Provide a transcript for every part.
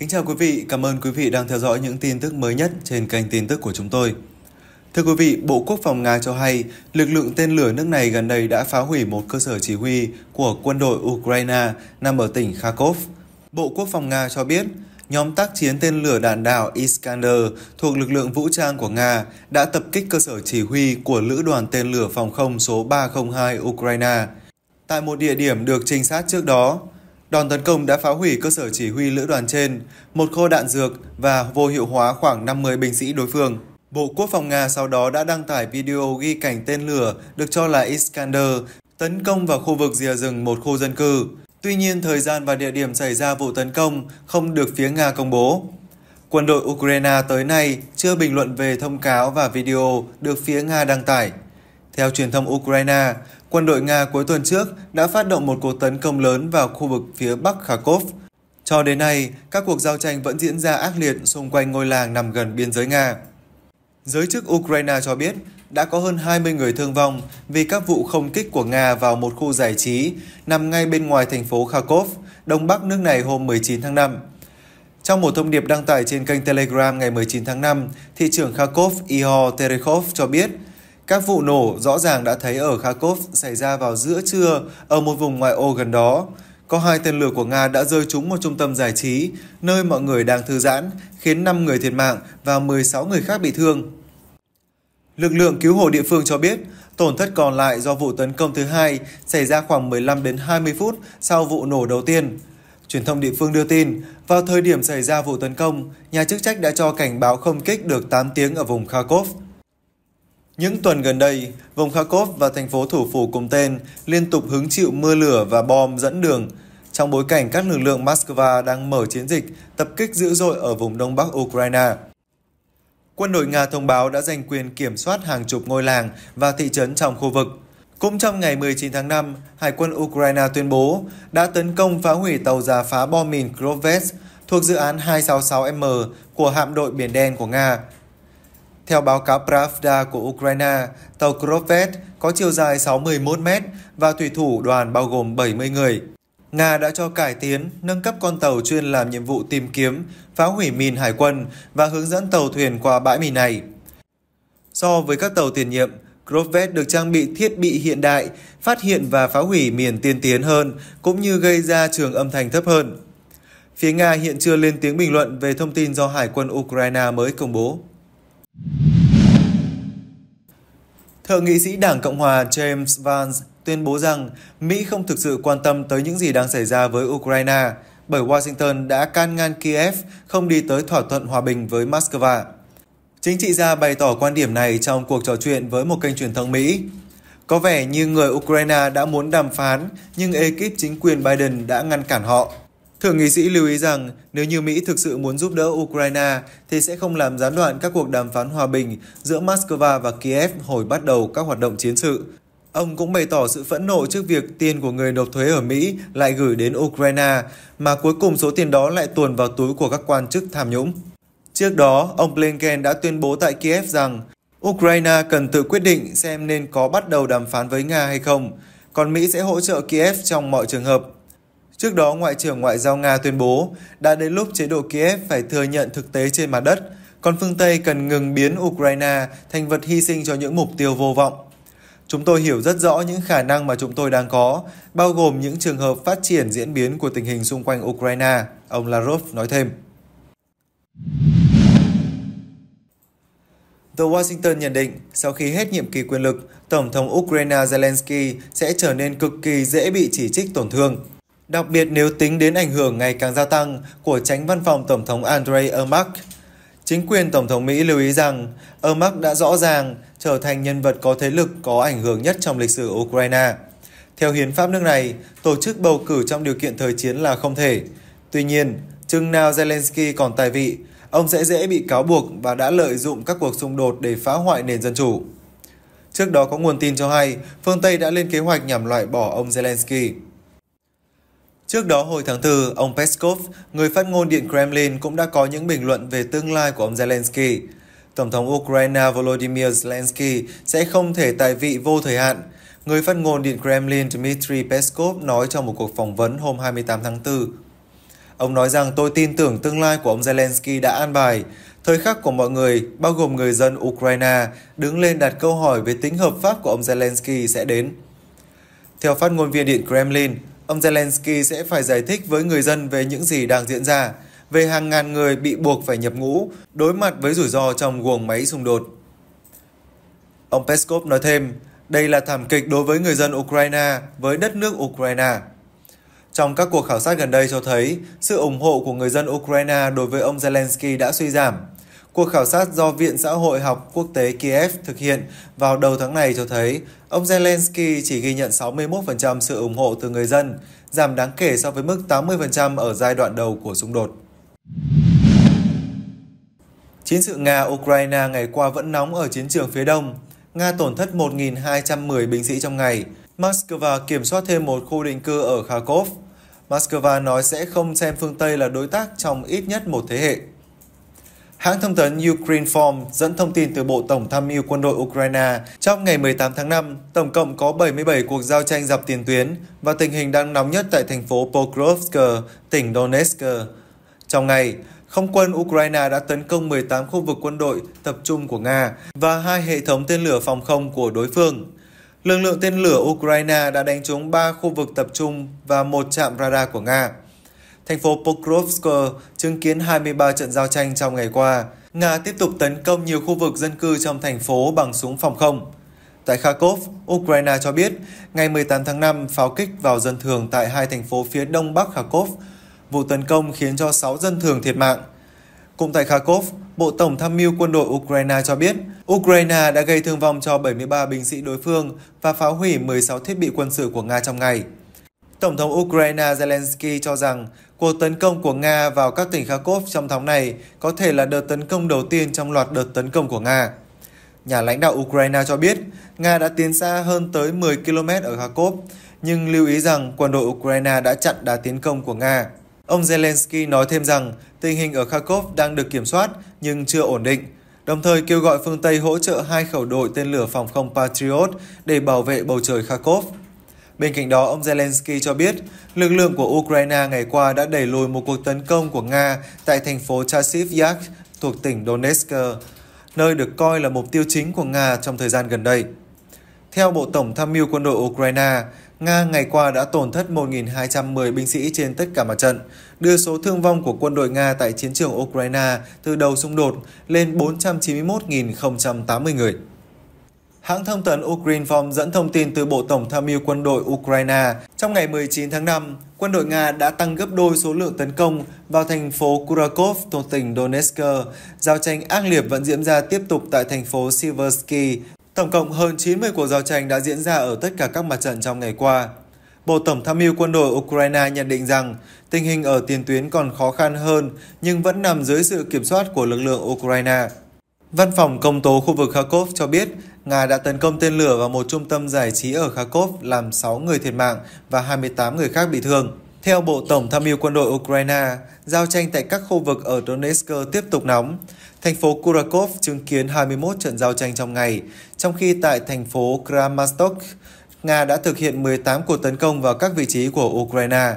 Kính chào quý vị, cảm ơn quý vị đang theo dõi những tin tức mới nhất trên kênh tin tức của chúng tôi. Thưa quý vị, Bộ Quốc phòng Nga cho hay lực lượng tên lửa nước này gần đây đã phá hủy một cơ sở chỉ huy của quân đội Ukraine nằm ở tỉnh Kharkov. Bộ Quốc phòng Nga cho biết, nhóm tác chiến tên lửa đạn đạo Iskander thuộc lực lượng vũ trang của Nga đã tập kích cơ sở chỉ huy của lữ đoàn tên lửa phòng không số 302 Ukraine tại một địa điểm được trinh sát trước đó. Đòn tấn công đã phá hủy cơ sở chỉ huy lữ đoàn trên, một kho đạn dược và vô hiệu hóa khoảng 50 binh sĩ đối phương. Bộ Quốc phòng Nga sau đó đã đăng tải video ghi cảnh tên lửa được cho là Iskander tấn công vào khu vực rìa rừng một khu dân cư. Tuy nhiên, thời gian và địa điểm xảy ra vụ tấn công không được phía Nga công bố. Quân đội Ukraine tới nay chưa bình luận về thông cáo và video được phía Nga đăng tải. Theo truyền thông Ukraine, quân đội Nga cuối tuần trước đã phát động một cuộc tấn công lớn vào khu vực phía bắc Kharkov. Cho đến nay, các cuộc giao tranh vẫn diễn ra ác liệt xung quanh ngôi làng nằm gần biên giới Nga. Giới chức Ukraine cho biết đã có hơn 20 người thương vong vì các vụ không kích của Nga vào một khu giải trí nằm ngay bên ngoài thành phố Kharkov, đông bắc nước này hôm 19 tháng 5. Trong một thông điệp đăng tải trên kênh Telegram ngày 19 tháng 5, thị trưởng Kharkov Ihor Terekhov cho biết – các vụ nổ rõ ràng đã thấy ở Kharkov xảy ra vào giữa trưa ở một vùng ngoại ô gần đó. Có hai tên lửa của Nga đã rơi trúng một trung tâm giải trí, nơi mọi người đang thư giãn, khiến 5 người thiệt mạng và 16 người khác bị thương. Lực lượng cứu hộ địa phương cho biết, tổn thất còn lại do vụ tấn công thứ hai xảy ra khoảng 15 đến 20 phút sau vụ nổ đầu tiên. Truyền thông địa phương đưa tin, vào thời điểm xảy ra vụ tấn công, nhà chức trách đã cho cảnh báo không kích được 8 tiếng ở vùng Kharkov. Những tuần gần đây, vùng Kharkov và thành phố thủ phủ cùng tên liên tục hứng chịu mưa lửa và bom dẫn đường trong bối cảnh các lực lượng Moscow đang mở chiến dịch tập kích dữ dội ở vùng đông bắc Ukraine. Quân đội Nga thông báo đã giành quyền kiểm soát hàng chục ngôi làng và thị trấn trong khu vực. Cũng trong ngày 19 tháng 5, Hải quân Ukraine tuyên bố đã tấn công phá hủy tàu giả phá bom mìn Krovets thuộc dự án 266M của hạm đội Biển Đen của Nga theo báo cáo Pravda của Ukraine, tàu Kropvet có chiều dài 61 mét và thủy thủ đoàn bao gồm 70 người. Nga đã cho cải tiến, nâng cấp con tàu chuyên làm nhiệm vụ tìm kiếm, phá hủy mìn hải quân và hướng dẫn tàu thuyền qua bãi mìn này. So với các tàu tiền nhiệm, Kropvet được trang bị thiết bị hiện đại, phát hiện và phá hủy mìn tiên tiến hơn, cũng như gây ra trường âm thanh thấp hơn. Phía Nga hiện chưa lên tiếng bình luận về thông tin do Hải quân Ukraine mới công bố. Thượng nghị sĩ Đảng Cộng hòa James Vance tuyên bố rằng Mỹ không thực sự quan tâm tới những gì đang xảy ra với Ukraine bởi Washington đã can ngăn Kiev không đi tới thỏa thuận hòa bình với Moscow. Chính trị gia bày tỏ quan điểm này trong cuộc trò chuyện với một kênh truyền thông Mỹ. Có vẻ như người Ukraine đã muốn đàm phán, nhưng ekip chính quyền Biden đã ngăn cản họ. Thượng nghị sĩ lưu ý rằng nếu như Mỹ thực sự muốn giúp đỡ Ukraine thì sẽ không làm gián đoạn các cuộc đàm phán hòa bình giữa Moscow và Kiev hồi bắt đầu các hoạt động chiến sự. Ông cũng bày tỏ sự phẫn nộ trước việc tiền của người nộp thuế ở Mỹ lại gửi đến Ukraine, mà cuối cùng số tiền đó lại tuồn vào túi của các quan chức tham nhũng. Trước đó, ông Blinken đã tuyên bố tại Kiev rằng Ukraine cần tự quyết định xem nên có bắt đầu đàm phán với Nga hay không, còn Mỹ sẽ hỗ trợ Kiev trong mọi trường hợp Trước đó, Ngoại trưởng Ngoại giao Nga tuyên bố đã đến lúc chế độ Kiev phải thừa nhận thực tế trên mặt đất, còn phương Tây cần ngừng biến Ukraine thành vật hy sinh cho những mục tiêu vô vọng. Chúng tôi hiểu rất rõ những khả năng mà chúng tôi đang có, bao gồm những trường hợp phát triển diễn biến của tình hình xung quanh Ukraine, ông Lavrov nói thêm. The Washington nhận định, sau khi hết nhiệm kỳ quyền lực, Tổng thống Ukraine Zelensky sẽ trở nên cực kỳ dễ bị chỉ trích tổn thương đặc biệt nếu tính đến ảnh hưởng ngày càng gia tăng của tránh văn phòng Tổng thống Andrei Ermak. Chính quyền Tổng thống Mỹ lưu ý rằng Ermak đã rõ ràng trở thành nhân vật có thế lực có ảnh hưởng nhất trong lịch sử Ukraine. Theo hiến pháp nước này, tổ chức bầu cử trong điều kiện thời chiến là không thể. Tuy nhiên, chừng nào Zelensky còn tài vị, ông sẽ dễ bị cáo buộc và đã lợi dụng các cuộc xung đột để phá hoại nền dân chủ. Trước đó có nguồn tin cho hay, phương Tây đã lên kế hoạch nhằm loại bỏ ông Zelensky. Trước đó hồi tháng 4, ông Peskov, người phát ngôn Điện Kremlin cũng đã có những bình luận về tương lai của ông Zelensky. Tổng thống Ukraine Volodymyr Zelensky sẽ không thể tại vị vô thời hạn. Người phát ngôn Điện Kremlin Dmitry Peskov nói trong một cuộc phỏng vấn hôm 28 tháng 4. Ông nói rằng tôi tin tưởng tương lai của ông Zelensky đã an bài. Thời khắc của mọi người, bao gồm người dân Ukraine, đứng lên đặt câu hỏi về tính hợp pháp của ông Zelensky sẽ đến. Theo phát ngôn viên Điện Kremlin, ông Zelensky sẽ phải giải thích với người dân về những gì đang diễn ra, về hàng ngàn người bị buộc phải nhập ngũ, đối mặt với rủi ro trong guồng máy xung đột. Ông Peskov nói thêm, đây là thảm kịch đối với người dân Ukraine với đất nước Ukraine. Trong các cuộc khảo sát gần đây cho thấy, sự ủng hộ của người dân Ukraine đối với ông Zelensky đã suy giảm – Cuộc khảo sát do Viện Xã hội học quốc tế Kiev thực hiện vào đầu tháng này cho thấy ông Zelensky chỉ ghi nhận 61% sự ủng hộ từ người dân, giảm đáng kể so với mức 80% ở giai đoạn đầu của xung đột. Chiến sự Nga-Ukraine ngày qua vẫn nóng ở chiến trường phía đông. Nga tổn thất 1.210 binh sĩ trong ngày. Moscow kiểm soát thêm một khu định cư ở Kharkov. Moscow nói sẽ không xem phương Tây là đối tác trong ít nhất một thế hệ. Hãng thông tấn Ukrainform dẫn thông tin từ Bộ Tổng tham mưu quân đội Ukraine, trong ngày 18 tháng 5, tổng cộng có 77 cuộc giao tranh dọc tiền tuyến và tình hình đang nóng nhất tại thành phố Pokrovsk, tỉnh Donetsk. Trong ngày, không quân Ukraine đã tấn công 18 khu vực quân đội tập trung của Nga và hai hệ thống tên lửa phòng không của đối phương. Lực lượng tên lửa Ukraine đã đánh trúng 3 khu vực tập trung và một trạm radar của Nga. Thành phố Pokrovsk chứng kiến 23 trận giao tranh trong ngày qua. Nga tiếp tục tấn công nhiều khu vực dân cư trong thành phố bằng súng phòng không. Tại Kharkov, Ukraine cho biết ngày 18 tháng 5 pháo kích vào dân thường tại hai thành phố phía đông bắc Kharkov. Vụ tấn công khiến cho 6 dân thường thiệt mạng. Cũng tại Kharkov, Bộ Tổng tham mưu quân đội Ukraine cho biết Ukraine đã gây thương vong cho 73 binh sĩ đối phương và phá hủy 16 thiết bị quân sự của Nga trong ngày. Tổng thống Ukraine Zelensky cho rằng cuộc tấn công của Nga vào các tỉnh Kharkov trong tháng này có thể là đợt tấn công đầu tiên trong loạt đợt tấn công của Nga. Nhà lãnh đạo Ukraine cho biết Nga đã tiến xa hơn tới 10 km ở Kharkov, nhưng lưu ý rằng quân đội Ukraine đã chặn đà tiến công của Nga. Ông Zelensky nói thêm rằng tình hình ở Kharkov đang được kiểm soát nhưng chưa ổn định, đồng thời kêu gọi phương Tây hỗ trợ hai khẩu đội tên lửa phòng không Patriot để bảo vệ bầu trời Kharkov. Bên cạnh đó, ông Zelensky cho biết lực lượng của Ukraine ngày qua đã đẩy lùi một cuộc tấn công của Nga tại thành phố Chasiv-Yak thuộc tỉnh Donetsk, nơi được coi là mục tiêu chính của Nga trong thời gian gần đây. Theo Bộ Tổng tham mưu quân đội Ukraine, Nga ngày qua đã tổn thất 1.210 binh sĩ trên tất cả mặt trận, đưa số thương vong của quân đội Nga tại chiến trường Ukraine từ đầu xung đột lên 491.080 người. Hãng thông tấn Ukrinform dẫn thông tin từ Bộ Tổng tham mưu quân đội Ukraine. Trong ngày 19 tháng 5, quân đội Nga đã tăng gấp đôi số lượng tấn công vào thành phố Kurakov thuộc tỉnh Donetsk. Giao tranh ác liệt vẫn diễn ra tiếp tục tại thành phố Siversky. Tổng cộng hơn 90 cuộc giao tranh đã diễn ra ở tất cả các mặt trận trong ngày qua. Bộ Tổng tham mưu quân đội Ukraine nhận định rằng tình hình ở tiền tuyến còn khó khăn hơn nhưng vẫn nằm dưới sự kiểm soát của lực lượng Ukraine. Văn phòng công tố khu vực Kharkov cho biết Nga đã tấn công tên lửa vào một trung tâm giải trí ở Kharkov làm 6 người thiệt mạng và 28 người khác bị thương. Theo Bộ Tổng tham mưu quân đội Ukraine, giao tranh tại các khu vực ở Donetsk tiếp tục nóng. Thành phố Kurakov chứng kiến 21 trận giao tranh trong ngày, trong khi tại thành phố Kramatorsk, Nga đã thực hiện 18 cuộc tấn công vào các vị trí của Ukraine.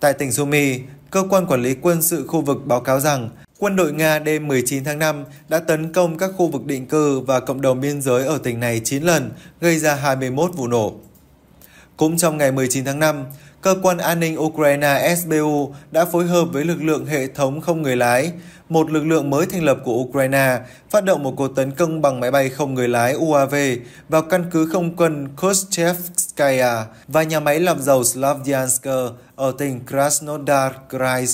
Tại tỉnh Sumy, cơ quan quản lý quân sự khu vực báo cáo rằng quân đội Nga đêm 19 tháng 5 đã tấn công các khu vực định cư và cộng đồng biên giới ở tỉnh này 9 lần, gây ra 21 vụ nổ. Cũng trong ngày 19 tháng 5, cơ quan an ninh Ukraine SBU đã phối hợp với lực lượng hệ thống không người lái, một lực lượng mới thành lập của Ukraine, phát động một cuộc tấn công bằng máy bay không người lái UAV vào căn cứ không quân Koschevskaya và nhà máy lọc dầu Slavyansk ở tỉnh Krasnodar Krai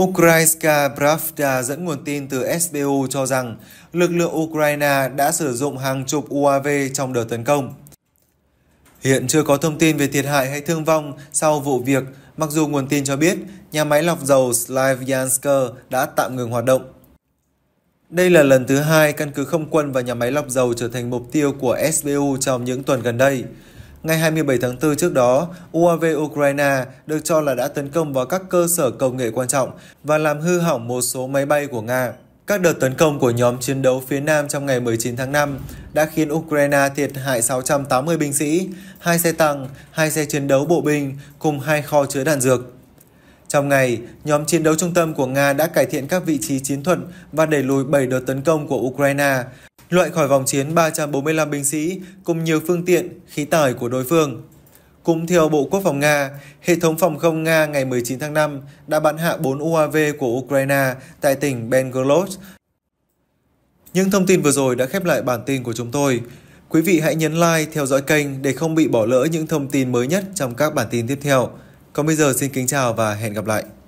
Ukrainska Pravda dẫn nguồn tin từ SBU cho rằng lực lượng Ukraine đã sử dụng hàng chục UAV trong đợt tấn công. Hiện chưa có thông tin về thiệt hại hay thương vong sau vụ việc, mặc dù nguồn tin cho biết nhà máy lọc dầu Slavyansk đã tạm ngừng hoạt động. Đây là lần thứ hai căn cứ không quân và nhà máy lọc dầu trở thành mục tiêu của SBU trong những tuần gần đây. Ngày 27 tháng 4 trước đó, UAV Ukraine được cho là đã tấn công vào các cơ sở công nghệ quan trọng và làm hư hỏng một số máy bay của Nga. Các đợt tấn công của nhóm chiến đấu phía Nam trong ngày 19 tháng 5 đã khiến Ukraine thiệt hại 680 binh sĩ, hai xe tăng, hai xe chiến đấu bộ binh cùng hai kho chứa đạn dược. Trong ngày, nhóm chiến đấu trung tâm của Nga đã cải thiện các vị trí chiến thuật và đẩy lùi 7 đợt tấn công của Ukraine, loại khỏi vòng chiến 345 binh sĩ cùng nhiều phương tiện, khí tải của đối phương. Cũng theo Bộ Quốc phòng Nga, hệ thống phòng không Nga ngày 19 tháng 5 đã bắn hạ 4 UAV của Ukraine tại tỉnh Bengalod. Những thông tin vừa rồi đã khép lại bản tin của chúng tôi. Quý vị hãy nhấn like, theo dõi kênh để không bị bỏ lỡ những thông tin mới nhất trong các bản tin tiếp theo. Còn bây giờ xin kính chào và hẹn gặp lại.